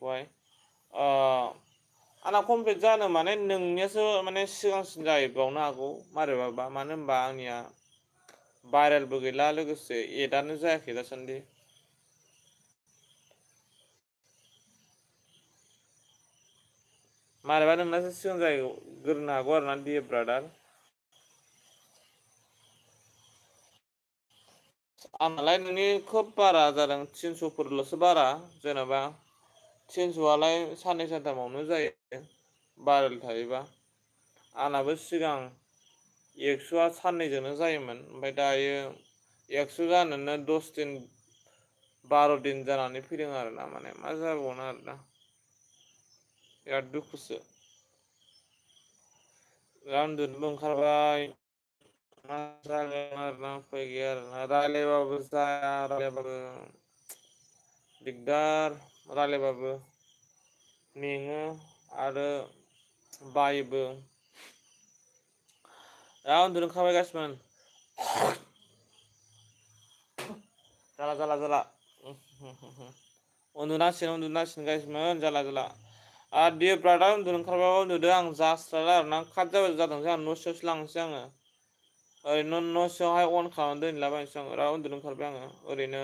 complete आंना complete जानो माने नोंनियासो माने सिगांसिन जाहैबावनो हागौ मारैबाबा मानो होनबा आंनिया भाइरेलबो गैला लोगोसे एडआनो जायाखै दासान्दि मारैबा नोंनासो सिगां जाहैग्रोनो हागौ आरोना दे ब्रादार आंनालाय नोंनि खोब बारा जादों थिनस'फोरल'सो बारा जेनेबा चेन्जआलाय साननै सानथामावनो जायो भाइरेल थायोबा आंनाबो सिगां एकस'आ साननैजोंनो जायोमोन ओमफ्राय दायो एकस' जानोनो दस दिन बार' दिन जानानै फैदों आरो ना माने मा जाबावनो आरो ना बिराद दुखुसो दा ओंखारबाय मा जागोन आरो ना उफाय गैया आरो ना रायलायबाबो जाया रायलायबाबो दिगदार रायलायबाबो मेङो आरो बायोबो दा उन्दुनो ओंखारबाय जाला जाला जाला उन्दुनांसिगोन उन्दुनांसिगोन गासिमोन जाला जाला आरो बियो ब्रादा उन्दुनो ओंखारबाबो उन्दुदो आं जास्राला आरो ना खात जाबाय जादोंसै आं न' सिङावसो लांनोसै आङो ओरैनो न' सिङावहाय अन खालामना दोनलाबायनोसै आं उन्दुनो ओंखारबाय आङो ओरैनो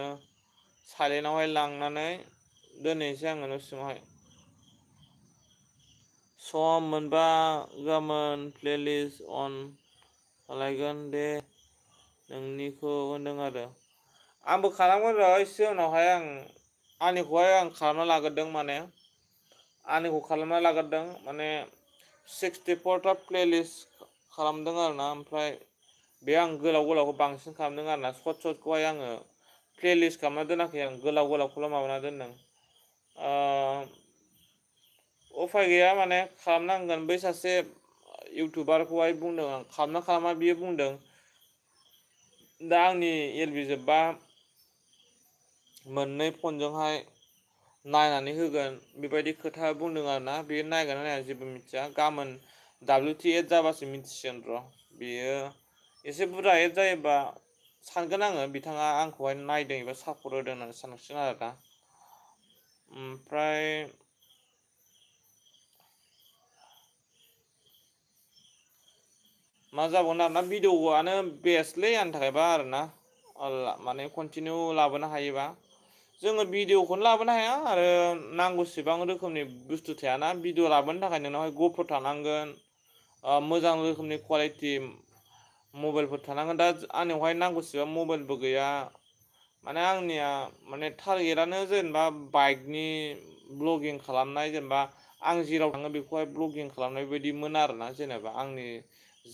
साइलेन्टावहाय लांनानै दोनहैनोसै आङो न'सिमावहाय सम मोनबा गाबोन प्लेलिस्ट अन खालायगोन दे नोंनिखौ होनदों आरो आंबो खालामगोन र' एसे उनावहाय आं आंनिखौहाय आं खालामना लाग्रोदों माने आंनिखौ खालामना लाग्रोदों माने सिक्सटिफरथा प्लेलिस्ट खालामदों आरोना ओमफ्राय बे आं गोलाव गोलावखौ बांसिन खालामदों आरोना सर्ट सर्टखौहाय आङो प्लेलिस्ट खालामना दोनाखै आं गोलाव गोलावखौल' माबाना दोनदों उफाय गैया माने खालामनांगोन बै सासे इउटुबारखौहाय बुंदों आं खालामना खालामा बियो बुंदों दा आंनि एल बि जोब्बा मोननै फनजोंहाय नायनानै होगोन बेबायदि खोथा बुंदों आरोना बेयो नायगोन नायना जेबो मिथिया गाबोन डाब्लिउटि एड जाबासो मिथिसिगोन र' बेयो एसे बुरजा एड जायोबा सानगोन आङो बिथाङा आंखौहाय नायदों एबा सापर्ट होदों होननानै सानसिगोन आरो दा ओमफ्राय मा जाबावगोन आरोना भिडिअआनो बेस्टलै आंनि थाखायबा आरोना माने कन्टिनिउ लाबोनो हायोबा जोङो भिडिअखौनो लाबोनो हाया आरो नांगौसेबां रोखोमनि बुस्थु थायाना भिडिअ लाबोनो थाखाय नोंनावहाय गप्र थानांगोन मोजां रोखोमनि क्वालिटि मबाइलफोर थानांगोन दा आंनियावहाय नांगौसेबां मबाइलबो गैया माने आंनिया माने टार्गेटानो जेनेबा बाइकनि ब्लगिं खालामनाय जेनेबा आं जेराव थाङो बेखौहाय ब्लगिं खालामनाय बायदिमोन आरोना जेनेबा आंनि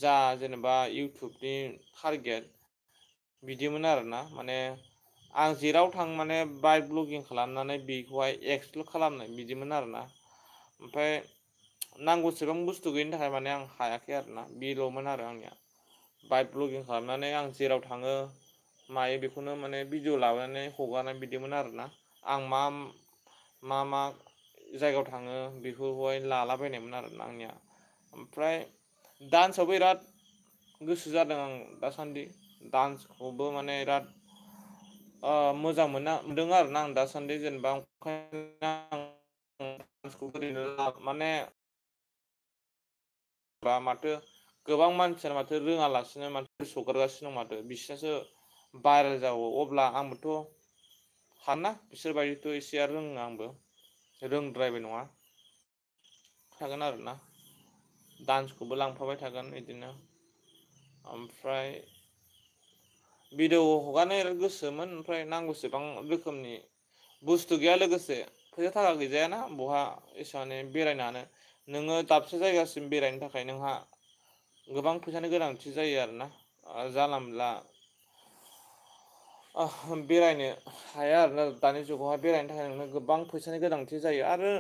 जा जेनेबा इउटुबनि टार्गेट बिदिमोन आरोना माने आं जेराव थां माने बाइक ब्लगिं खालामनानै बेखौहाय एक्सप्लर खालामनाय बिदिमोन आरोना ओमफ्राय नांगौसेबां बुस्थु गैयिनि थाखाय माने आं हायाखै आरोना बेल'मोन आरो आंनिया बाइक ब्लगिंग खालामनानै आं जेराव थाङो मायो बेखौनो माने भिडिअ लाबोनानै हगारनाय बिदिमोन आरोना आं मा मा मा जायगायाव थाङो बेफोरखौहाय लालाबायनायमोन आरोना आंनिया ओमफ्राय डान्सआवबो बिराद गोसो जादों आं दासान्दि डान्सखौबो माने बिराद मोजां मोना मोनदों आरोना आं दासान्दि जेनेबा डान्सखौ माने बा माथो गोबां मानसियानो माथो रोङालासिनो माथो सगारगासिनो दं माथो बिसोरसो भाइरेल जागौ अब्ला आंबोथ' हाना बिसोरबायदिथ' एसे रोङो आंबो रोंद्रायबाय नङा थागोन आरोना डान्सखौबो लांफाबाय थागोन बिदिनो ओमफ्राय भिडिअ हगारनो गोसोमोन ओमफ्राय नांगौसेबां रोखोमनि बुस्थु गैया लोगोसे फैसा थाखा गैजायाना बहा एसे माने बेरायनो हानो नोङो दाबसे जायगासिम बेरायनो थाखाय नोंहा गोबां फैसानि गोनांथि जायो आरोना जानला मोनला बेरायनो हाया आरोना दानि जुगावहाय बेरायनो थाखाय नोंनो गोबां फैसानि गोनांथि जायो आरो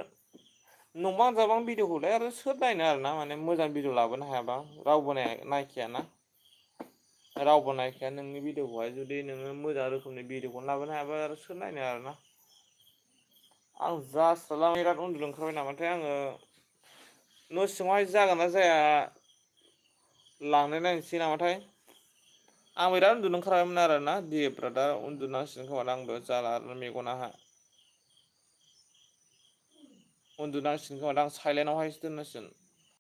नंबां जाबां भिडिअखौलाय आरो सोर नायनो आरोना माने मोजां भिडिअ लाबोनो हायाबा रावबो नायखायाना रावबो नायखाया नोंनि भिडिअखौहाय जुदि नोङो मोजां रोखोमनि भिडिअखौनो लाबोनो हायाबा आरो सोर नायनो आरोना आं जास्ट बिराद उन्दुनो ओंखारबाय नामाथाय आङो न' सिङावहाय जागोन ना जाया लांनाय नायनोसै नामाथाय आं बिराद उन्दुनो ओंखारबायमोन आरोना दिएफ्रा दा उन्दुनांसिगोन आंबो जाला आरो मेगनाहा उन्दुनांसिगोन आं साइलेन्टआवहायसो दोननांसिगोन